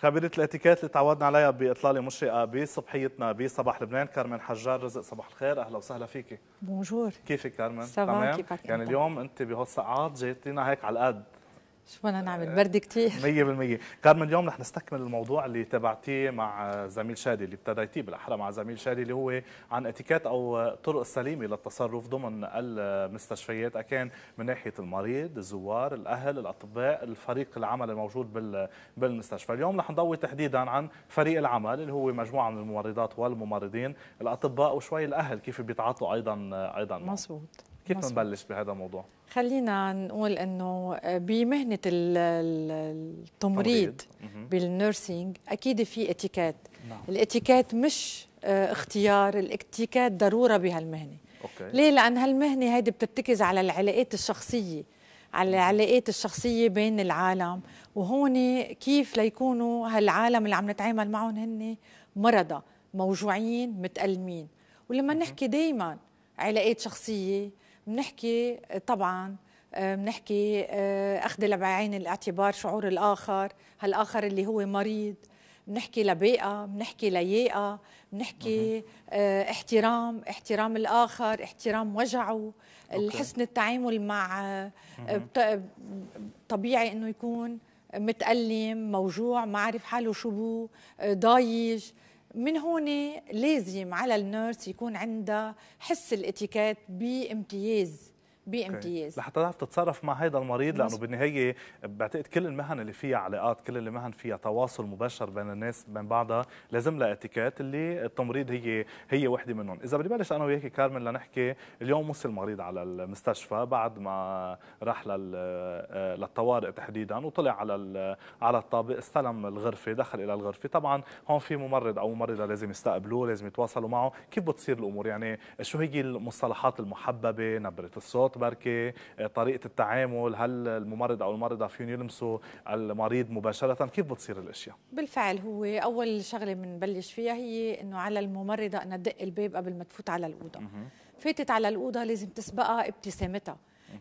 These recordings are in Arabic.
خبيرة الاتيكيت اللي تعودنا عليها باطلاله مشرقه بصبحيتنا بصباح لبنان كارمن حجار رزق صباح الخير اهلا وسهلا فيكي بونجور كيفك كارمن؟ تمام؟ يعني اليوم انت بهالساعات جيتينا هيك على القد شو بدنا نعمل برد كثير 100% كارمن اليوم رح نستكمل الموضوع اللي تبعتيه مع زميل شادي اللي ابتديتيه بالاحرى مع زميل شادي اللي هو عن اتيكات او طرق سليمه للتصرف ضمن المستشفيات اكان من ناحيه المريض الزوار الاهل الاطباء الفريق العمل الموجود بالمستشفى اليوم رح نضوي تحديدا عن فريق العمل اللي هو مجموعه من الممرضات والممرضين الاطباء وشوي الاهل كيف بيتعاطوا ايضا ايضا مزبوط كيف مصر. نبلش بهذا الموضوع؟ خلينا نقول انه آه، بمهنه التمريض بالنيرسينج اكيد في اتيكات نعم. الاتيكات مش آه، اختيار الاتيكات ضروره بهالمهنه أوكي. ليه لان هالمهنه هيدي بترتكز على العلاقات الشخصيه على العلاقات الشخصيه بين العالم وهون كيف ليكونوا هالعالم اللي عم نتعامل معهم هن مرضى موجوعين متألمين ولما نحكي دائما علاقات شخصيه بنحكي طبعا آه، بنحكي آه، أخذ بعين الاعتبار شعور الآخر هالآخر اللي هو مريض بنحكي لبيئة بنحكي لياقة بنحكي اه احترام احترام الآخر احترام وجعه أوكي. حسن التعامل مع آه، طبيعي أنه يكون متألم موجوع ما عارف حاله شو بو ضايج اه من هون لازم على النيرس يكون عندها حس الاتيكيت بامتياز بامتياز لحتى تعرف تتصرف مع هذا المريض لانه بالنهايه بعتقد كل المهن اللي فيها علاقات كل المهن فيها تواصل مباشر بين الناس بين بعضها لازم لها اتيكيت اللي التمريض هي هي وحده منهم اذا بدي بلش انا وياك كارمن لنحكي اليوم وصل المريض على المستشفى بعد ما راح لل آه، للطوارئ تحديدا وطلع على على الطابق استلم الغرفه دخل الى الغرفه طبعا هون في ممرض او ممرضه لازم يستقبلوه لازم يتواصلوا معه كيف بتصير الامور يعني شو هي المصطلحات المحببه نبره الصوت بركة بركي آه، طريقه التعامل هل الممرض او الممرضه فيهم يلمسوا المريض مباشره كيف بتصير الاشياء بالفعل هو اول شغله بنبلش فيها هي انه على الممرضه انها تدق الباب قبل ما تفوت على الاوضه فاتت على الاوضه لازم تسبقها ابتسامتها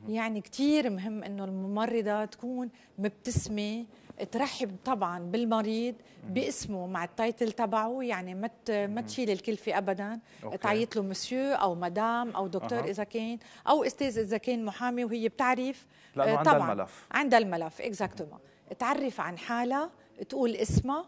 يعني كثير مهم انه الممرضه تكون مبتسمه ترحب طبعا بالمريض باسمه مع التايتل تبعه يعني ما ما تشيل الكلفه ابدا أوكي. تعيط له مسيو او مدام او دكتور أه. اذا كان او استاذ اذا كان محامي وهي بتعرف لانه آه، طبعا عندها الملف عندها الملف اكزاكتومون تعرف عن حالها تقول اسمها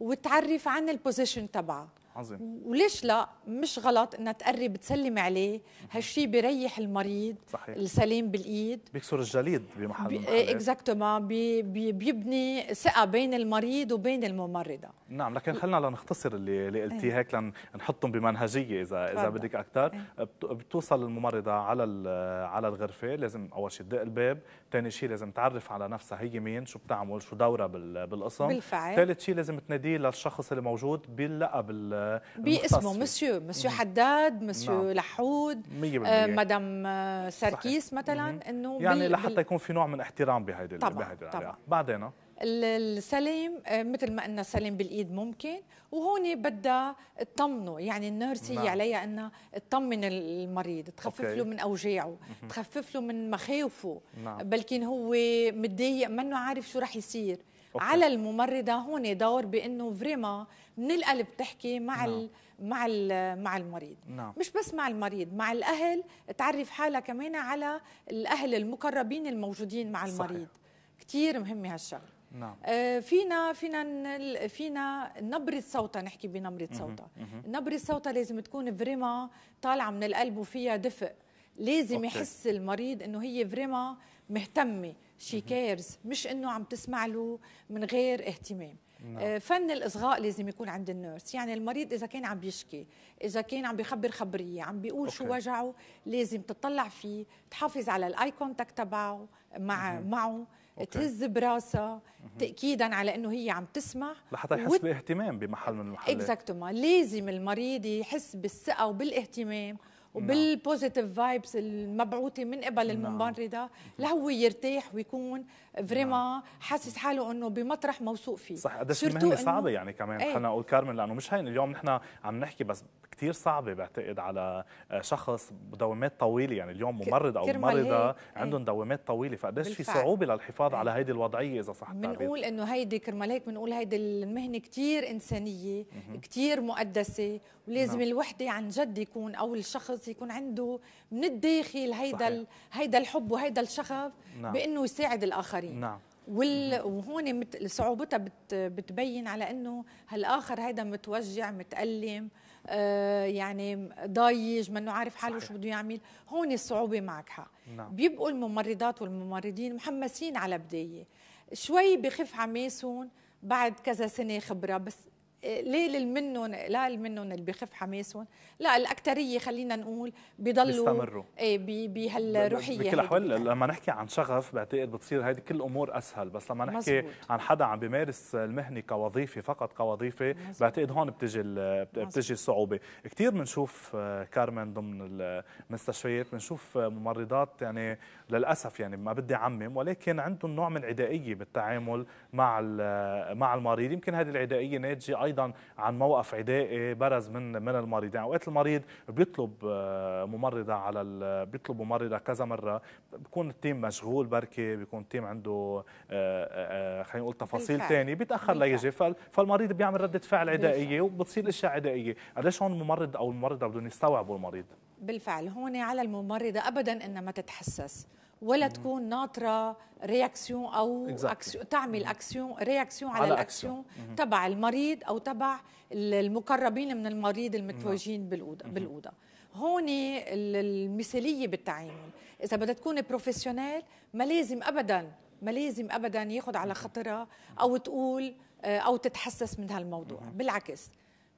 وتعرف عن البوزيشن تبعها عظيم وليش لا مش غلط انها تقرب تسلم عليه هالشيء بيريح المريض صحيح. السليم بالايد بيكسر الجليد بمحل اكزاكتوما اكزاكتومون إيه، بي بي بيبني ثقه بين المريض وبين الممرضه نعم لكن خلينا لنختصر اللي اللي قلتيه إيه. هيك لنحطهم بمنهجيه اذا فعلا. اذا بدك اكثر إيه. بتوصل الممرضه على على الغرفه لازم اول شيء تدق الباب ثاني شيء لازم تعرف على نفسها هي مين شو بتعمل شو دورها بالقسم بالفعل ثالث شيء لازم تناديه للشخص اللي موجود بيلقى بال باسمه مسيو مسيو حداد مسيو نعم. لحود آه مدام آه، ساركيس مثلا انه يعني بال... لحتى يكون في نوع من احترام بهيدي طبعا, طبعا. بعدين السلام آه، مثل ما قلنا سليم بالايد ممكن وهون بدها تطمنه يعني النيرس هي نعم. عليها انها تطمن المريض تخفف أوكي. له من اوجاعه تخفف له من مخاوفه نعم. بلكن هو متضايق منه عارف شو رح يصير أوكي. على الممرضه هون دور بانه فريما من القلب تحكي مع نعم. مع مع المريض نعم. مش بس مع المريض مع الاهل تعرف حالها كمان على الاهل المقربين الموجودين مع المريض كثير كتير مهمه هالشغله نعم. آه، فينا فينا فينا نبرة صوتها نحكي بنبرة صوتها نبرة صوتها لازم تكون فريما طالعة من القلب وفيها دفء لازم أوكي. يحس المريض انه هي فريما مهتمة شي كيرز مش انه عم تسمع له من غير اهتمام نعم. آه، فن الاصغاء لازم يكون عند النيرس يعني المريض اذا كان عم بيشكي اذا كان عم بيخبر خبريه عم بيقول أوكي. شو وجعه لازم تطلع فيه تحافظ على الاي كونتاكت تبعه مع مم. معه أوكي. تهز براسها تاكيدا على انه هي عم تسمع لحتى يحس وت... باهتمام بمحل من المحلات اكزاكتومون لازم المريض يحس بالثقه وبالاهتمام نعم. وبالبوزيتيف فايبس المبعوثه من قبل نعم. الممرضه لهو يرتاح ويكون فريمون نعم. حاسس حاله انه بمطرح موثوق فيه صح قديش المهنه صعبه يعني كمان إيه. خلينا نقول كارمن لانه مش هين اليوم نحن عم نحكي بس كثير صعبه بعتقد على آه، شخص دوامات طويله يعني اليوم ممرض او ممرضه إيه. عندهم دوامات طويله فقديش في صعوبه للحفاظ على إيه. هيدي الوضعيه اذا صح التعبير بنقول انه هيدي كرمال هيك بنقول هيدي المهنه كثير انسانيه كثير مقدسه ولازم نعم. الوحده عن جد يكون او الشخص يكون عنده من الداخل هيدا هيدا الحب وهيدا الشغف نعم. بانه يساعد الاخرين نعم وال... وهون صعوبتها بت... بتبين على انه هالاخر هيدا متوجع متالم آه، يعني ضايج منه عارف حاله صحيح. شو بده يعمل هون الصعوبه معك نعم. بيبقوا الممرضات والممرضين محمسين على بدايه شوي بخف عميسون بعد كذا سنه خبره بس ليه منهم لا منهم اللي بخف حماسهم لا الاكثريه خلينا نقول بيضلوا بيستمروا ايه بهالروحيه بكل الاحوال لما نحكي عن شغف بعتقد بتصير هيدي كل الامور اسهل بس لما نحكي مزبوط. عن حدا عم بيمارس المهنه كوظيفه فقط كوظيفه مزبوط. بعتقد هون بتجي بتجي الصعوبه كثير بنشوف آه، كارمن ضمن المستشفيات بنشوف آه، ممرضات يعني للاسف يعني ما بدي اعمم ولكن عندهم نوع من عدائيه بالتعامل مع مع المريض يمكن هذه العدائيه ناتجه ايضا عن موقف عدائي برز من من المريض يعني اوقات المريض بيطلب آه، ممرضه على ال... بيطلب ممرضه كذا مره بكون التيم مشغول بركي بيكون التيم عنده آه، آه، خلينا نقول تفاصيل ثانيه بيتاخر ليجي فالمريض بيعمل رده فعل عدائيه وبتصير اشياء عدائيه قديش هون الممرض او الممرضه بدهم يستوعبوا المريض بالفعل هون على الممرضه ابدا انها ما تتحسس ولا تكون ناطره رياكسيون او exactly. أكسيون تعمل اكسيون رياكسيون على, على الاكسيون تبع المريض او تبع المقربين من المريض المتواجدين بالاوضه بالاوضه هون المثاليه بالتعامل اذا بدها تكون بروفيسيونيل ما لازم ابدا ما لازم ابدا ياخذ على خطرها او تقول آه، او تتحسس من هالموضوع بالعكس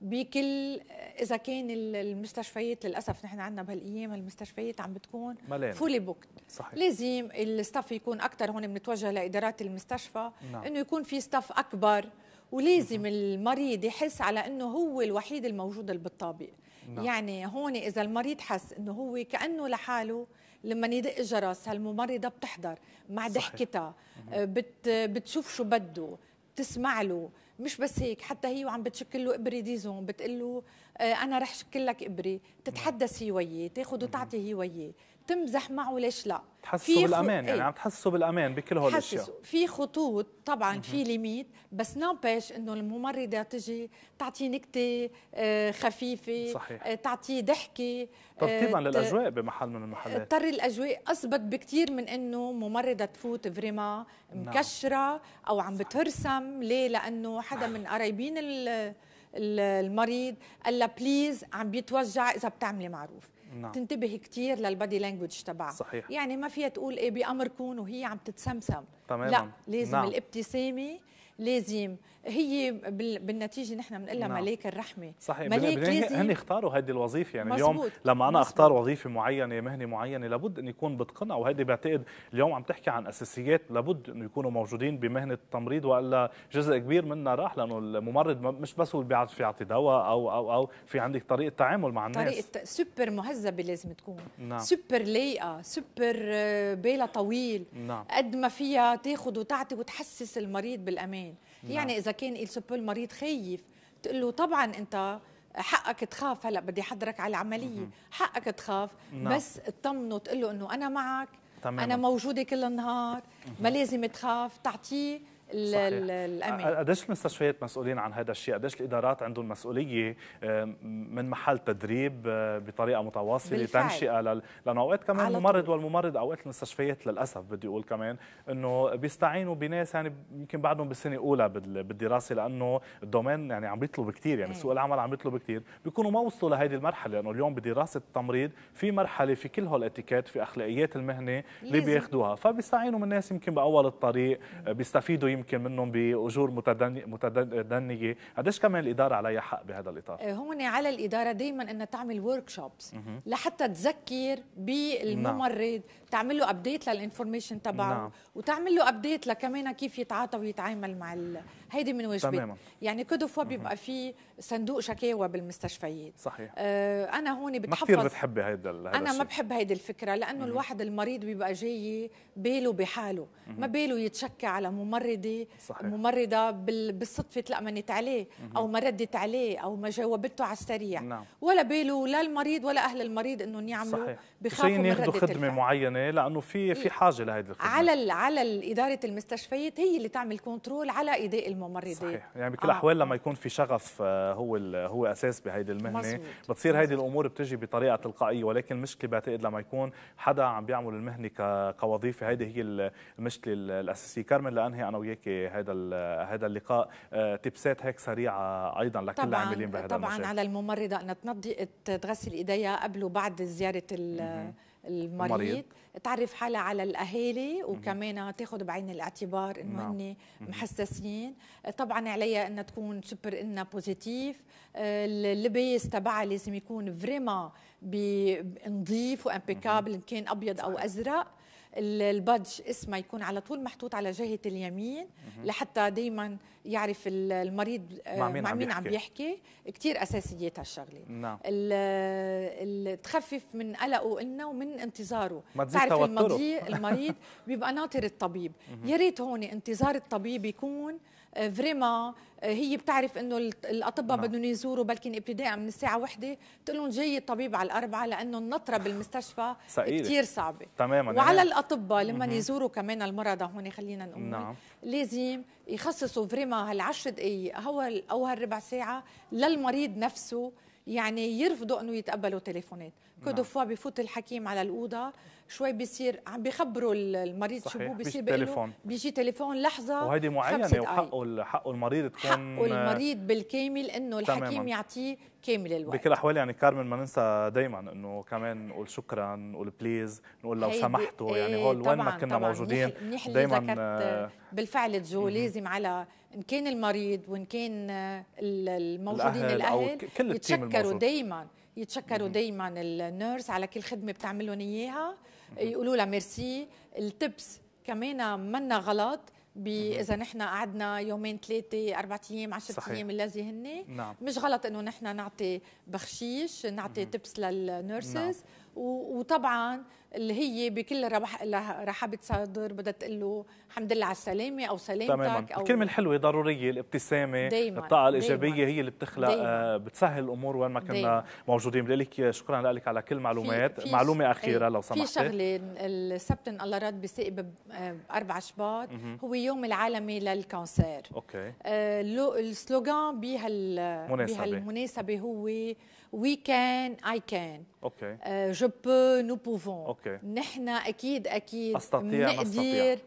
بكل اذا كان المستشفيات للاسف نحن عندنا بهالايام المستشفيات عم بتكون مليان. فولي بوكت صحيح. لازم الستاف يكون اكثر هون بنتوجه لادارات المستشفى نعم. انه يكون في ستاف اكبر ولازم المريض يحس على انه هو الوحيد الموجود بالطابق نعم. يعني هون اذا المريض حس انه هو كانه لحاله لما يدق الجرس هالممرضه بتحضر مع ضحكتها بت بتشوف شو بده بتسمع له مش بس هيك حتى هي وعم بتشكل له ابري ديزون بتقول له آه، انا رح شكل لك ابري تتحدث هي وياه تاخذ وتعطي هي وياه تمزح معه ليش لا تحسوا في بالامان خ... يعني إيه. عم تحسوا بالامان بكل هول الاشياء في خطوط طبعا في ليميت بس نامبيش انه الممرضه تجي تعطي نكته آه، خفيفه صحيح. آه، تعطي ضحكه آه، ترتيبا للاجواء بمحل من المحلات اضطر الاجواء اثبت بكثير من انه ممرضه تفوت فريما نعم. مكشره او عم بترسم ليه لانه حدا من قرايبين المريض قال لها بليز عم بيتوجع اذا بتعملي معروف نعم. تنتبه كثير للبادي لانجوج تبعها صحيح يعني ما فيها تقول ايه بامركم وهي عم تتسمسم تماما لا لازم نعم. الابتسامه لازم هي بالنتيجه نحن بنقول نعم. ملاك الرحمه صحيح ملاك لازم هن اختاروا هذه الوظيفه يعني مزبوط. اليوم لما انا مزبوط. اختار وظيفه معينه مهنه معينه لابد ان يكون بتقنها وهذه بعتقد اليوم عم تحكي عن اساسيات لابد انه يكونوا موجودين بمهنه التمريض والا جزء كبير منا راح لانه الممرض مش بس هو اللي يعطي دواء او او او في عندك طريقه تعامل مع الناس طريقه سوبر مهذبه لازم تكون نعم. سوبر لايقه سوبر آه، بالها طويل نعم. قد ما فيها تاخذ وتعطي وتحسس المريض بالامان كمان نعم. يعني اذا كان السبو المريض خايف تقول له طبعا انت حقك تخاف هلا بدي احضرك على العمليه حقك تخاف نعم. بس تطمنه تقول له انه انا معك تماما. انا موجوده كل النهار ما لازم تخاف تعطيه الامن قديش المستشفيات مسؤولين عن هذا الشيء قديش الادارات عندهم مسؤوليه من محل تدريب آه، بطريقه متواصله تنشئه لل... لانه اوقات كمان الممرض والممرض اوقات المستشفيات للاسف بدي اقول كمان انه بيستعينوا بناس يعني يمكن بعدهم بالسنه الاولى بالدراسه لانه الدومين يعني عم بيطلب كثير يعني إيه. سوق العمل عم بيطلب كثير بيكونوا ما وصلوا لهيدي المرحله لانه اليوم بدراسه التمريض في مرحله في كل هالاتيكيت في اخلاقيات المهنه اللي بياخذوها فبيستعينوا من ناس يمكن باول الطريق إيه. بيستفيدوا يمكن يمكن منهم باجور متدنيه قديش كمان الاداره عليها حق بهذا الاطار إيه، هون على الاداره دائما انها تعمل ورك شوبس لحتى تذكر بالممرض نعم. تعمل له ابديت للانفورميشن تبعه نعم. وتعمل له ابديت لكمان كيف يتعاطى ويتعامل مع هيدي من واجبات يعني كودو بيبقى فيه صندوق شكاوى بالمستشفيات صحيح آه انا هون بتحفظ ما كثير بتحبي هيدا انا ما بحب هيدي الفكره لانه الواحد المريض بيبقى جاي باله بحاله ما باله يتشكى على ممرضه صحيح. ممرضه بالصدفه تلأمنت عليه او ما ردت عليه او ما جاوبته على السريع نعم. ولا باله لا المريض ولا اهل المريض انهم يعملوا صحيح. بخافوا من رده خدمه الفعل. معينه لانه في في حاجه لهيدي الخدمه على الـ على اداره المستشفيات هي اللي تعمل كنترول على اداء الممرضين صحيح يعني بكل الاحوال آه. لما يكون في شغف آه، هو هو اساس بهيدي المهنه مزبوط. بتصير هيدي الامور بتجي بطريقه تلقائيه ولكن المشكله بعتقد لما يكون حدا عم بيعمل المهنه كوظيفه هيدي هي المشكله الاساسيه كارمن لانهي انا وياك هذا هذا اللقاء آه، تبسات هيك سريعه ايضا لكل العاملين بهذا طبعا المشاكل. على الممرضه ان تنضي تغسل ايديها قبل وبعد زياره ال... المريض, المريض. تعرف حالها على الاهالي وكمان تاخذ بعين الاعتبار انه نعم. هن محسسين طبعا عليها انها تكون سوبر انها بوزيتيف اللباس تبعها لازم يكون فريما نظيف وامبيكابل ان كان ابيض او ازرق البادج اسمه يكون على طول محطوط على جهه اليمين لحتى دائما يعرف المريض مع آه، مين, مع مين عم, عم يحكي كثير اساسيات هالشغله نعم تخفف من قلقه النا ومن انتظاره ما تعرف المريض بيبقى ناطر الطبيب يا ريت هون انتظار الطبيب يكون فريمان آه، آه، هي بتعرف انه الاطباء نعم. بدهم يزوروا بلكن ابتداء من الساعه 1 بتقول لهم جاي الطبيب على الاربعه لانه النطره بالمستشفى كثير صعبه تماما يعني وعلى يعني... الاطباء لما يزوروا كمان المرضى هون خلينا نقول نعم. لازم يخصصوا فريمان هالعشر دقائق او هالربع ساعه للمريض نفسه يعني يرفضوا انه يتقبلوا تليفونات كودو نعم. فوا بفوت الحكيم على الاوضه شوي بيصير عم بيخبروا المريض شو بيصير تليفون بيجي تليفون لحظه وهيدي معينه وحقه حقه المريض تكون حقه آه، المريض بالكامل انه الحكيم يعطيه كامل الوقت بكل الاحوال يعني كارمن ما ننسى دايما انه كمان نقول شكرا نقول بليز نقول لو سمحتوا يعني إيه، هول وين ما كنا موجودين دايما آه، بالفعل تجو لازم على ان كان المريض وان كان آه، الموجودين الاهل, الأهل كل يتشكروا دائما يتشكروا دائما النيرس على كل خدمه بتعمل لهم اياها يقولوا لها ميرسي التبس كمان منا غلط اذا نحن قعدنا يومين ثلاثه اربع ايام 10 ايام الذي هن نعم. مش غلط انه نحن نعطي بخشيش نعطي مم. تبس للنيرسز نعم. وطبعا اللي هي بكل ربح رحابه صدر بدها تقول له الحمد لله على السلامه او سلامتك تماما. أو الكلمه الحلوه ضروريه الابتسامه دايماً. الطاقه الايجابيه دايماً. هي اللي بتخلق آه، دايماً. بتسهل الامور وين ما كنا دايماً. موجودين لك شكرا لك على كل معلومات في إيه، في معلومه اخيره لو سمحتي في شغله السبت ان الله رد بيسيب بأربع آه، شباط هو يوم العالمي للكونسير اوكي آه السلوغان بهالمناسبه بهالمناسبه هو وي كان اي كان اوكي جو بو نو بوفون أوكي. نحن أكيد أكيد أستطيع نقدر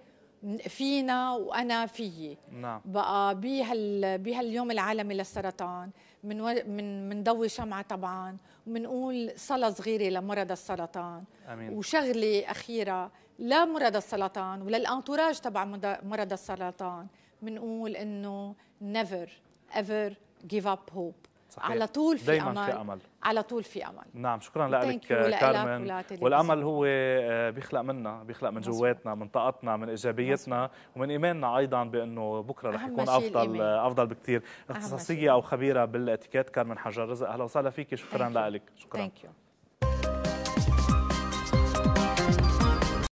فينا وانا فيي نعم بقى بهال بهاليوم العالمي للسرطان من و... من منضوي شمعه طبعا وبنقول صلاه صغيره لمرضى السرطان امين وشغله اخيره لمرضى السرطان وللانتوراج تبع مرضى السرطان بنقول انه نيفر ايفر جيف اب هوب صحيح. على طول في دايما أمل. في امل على طول في امل نعم شكرا لك كارمن والامل هو آه، بيخلق منا بيخلق من جواتنا من طاقتنا من ايجابيتنا ومن ايماننا ايضا بانه بكره رح يكون افضل الإيمان. آه، افضل بكثير اختصاصيه او خبيره بالاتيكيت كارمن حجر رزق اهلا وسهلا فيك شكرا لك شكرا Thank you.